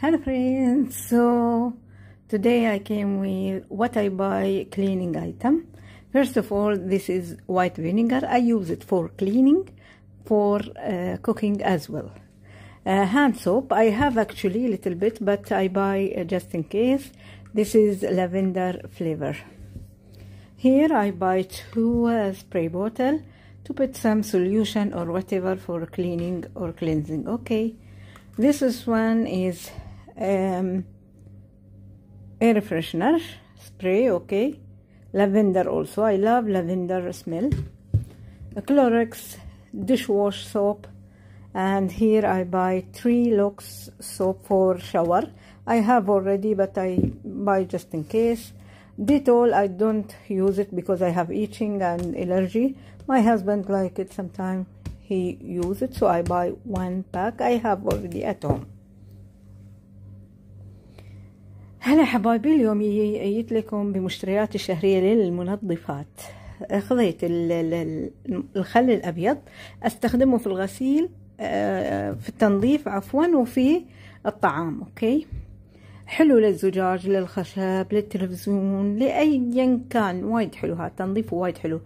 hello friends so today i came with what i buy cleaning item first of all this is white vinegar i use it for cleaning for uh, cooking as well uh, hand soap i have actually a little bit but i buy uh, just in case this is lavender flavor here i buy two uh, spray bottle to put some solution or whatever for cleaning or cleansing okay this one is um, air freshener spray okay lavender also I love lavender smell a Clorox dishwash soap and here I buy three locks soap for shower I have already but I buy just in case Dettol I don't use it because I have itching and allergy my husband like it sometimes he use it so I buy one pack I have already at home هلا حبايبي اليوم جيت لكم بمشترياتي الشهرية للمنظفات خذيت الخل الأبيض أستخدمه في الغسيل آه، في التنظيف عفوا وفي الطعام أوكي حلو للزجاج للخشب للتلفزيون لأي كان وايد حلو هذا التنظيف وايد حلو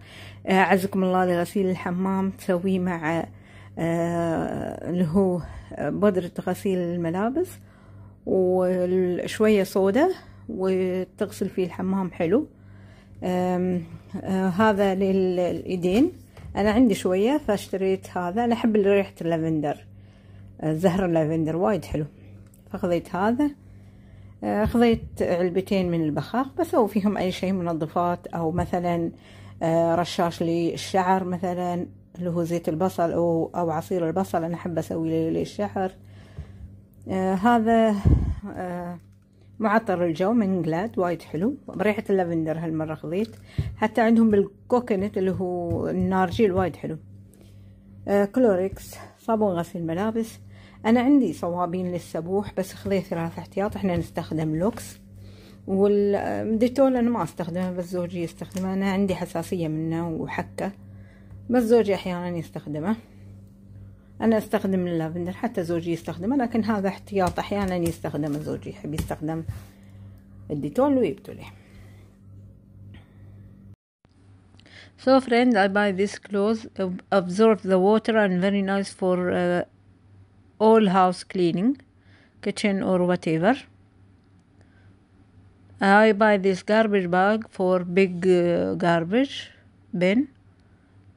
آه، أعزكم الله لغسيل الحمام تسويه مع آه، اللي هو بودرة غسيل الملابس وشوية صودا وتغسل فيه الحمام حلو آم أه، هذا للإيدين أنا عندي شوية فاشتريت هذا أنا أحب ريحة اللافندر أه، زهر اللافندر وايد حلو فخذيت هذا أه، اخذت علبتين من البخاخ بسوي فيهم أي شيء منظفات أو مثلا رشاش للشعر مثلا اللي هو زيت البصل أو, أو عصير البصل أنا أحب أسوي للشعر آه، هذا آه، معطر الجو من جلاد وايد حلو بريحة اللافندر هالمرة خذيت حتى عندهم بالكوكنت اللي هو النارجيل وايد حلو آه، كلوريكس صابون غسيل ملابس انا عندي صوابين للسبوح بس خذيت ثلاث احتياط احنا نستخدم لوكس والديتول انا ما استخدمه بس زوجي يستخدمه انا عندي حساسية منه وحكه بس زوجي احيانا يستخدمه انا استخدم اللافندر حتى زوجي يستخدمه لكن هذا احتياط احيانا يستخدم زوجي يحب يستخدم الديتول ويبتلي So friend, I buy this clothes, absorb the water and very nice for uh, all house cleaning, kitchen or whatever. I buy this garbage bag for big uh, garbage bin.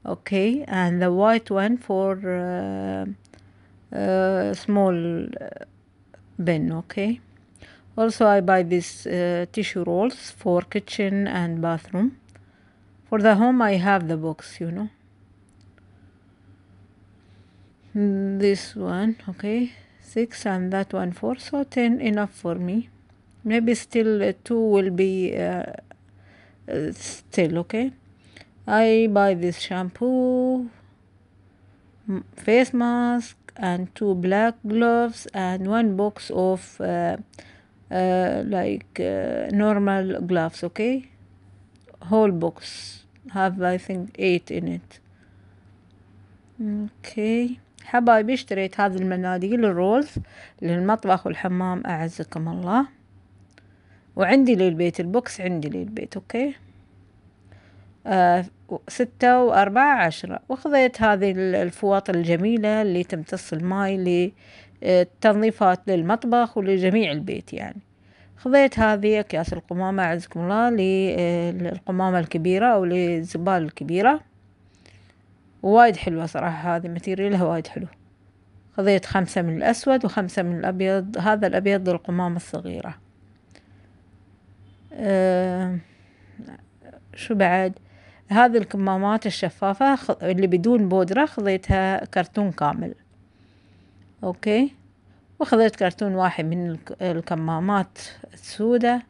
okay and the white one for uh, uh, small uh, bin okay also I buy these tissue rolls for kitchen and bathroom for the home I have the box you know this one okay six and that one four so ten enough for me maybe still two will be uh, still okay I buy this shampoo, face mask, and two black gloves, and one box of uh, uh, like uh, normal gloves. Okay, whole box have I think eight in it. Okay. حبايبي اشتريت هذا المناديل الرولز للمطبخ والحمام أعزكم الله وعندي للبيت البوكس عندي للبيت أوكي آه، ستة وأربعة عشرة وخذيت هذه الفواط الجميلة اللي تمتص الماي للتنظيفات آه، للمطبخ ولجميع البيت يعني خذيت هذه أكياس القمامة أعزكم الله آه، للقمامة الكبيرة أو للزبال الكبيرة وايد حلوة صراحة هذه ماتيريالها وايد حلو خذيت خمسة من الأسود وخمسة من الأبيض هذا الأبيض للقمامة الصغيرة أه شو بعد هذه الكمامات الشفافة اللي بدون بودرة خذيتها كرتون كامل أوكي وخذيت كرتون واحد من الكمامات السوداء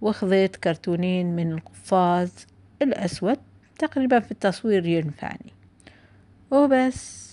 وخذيت كرتونين من القفاز الأسود تقريبا في التصوير ينفعني وبس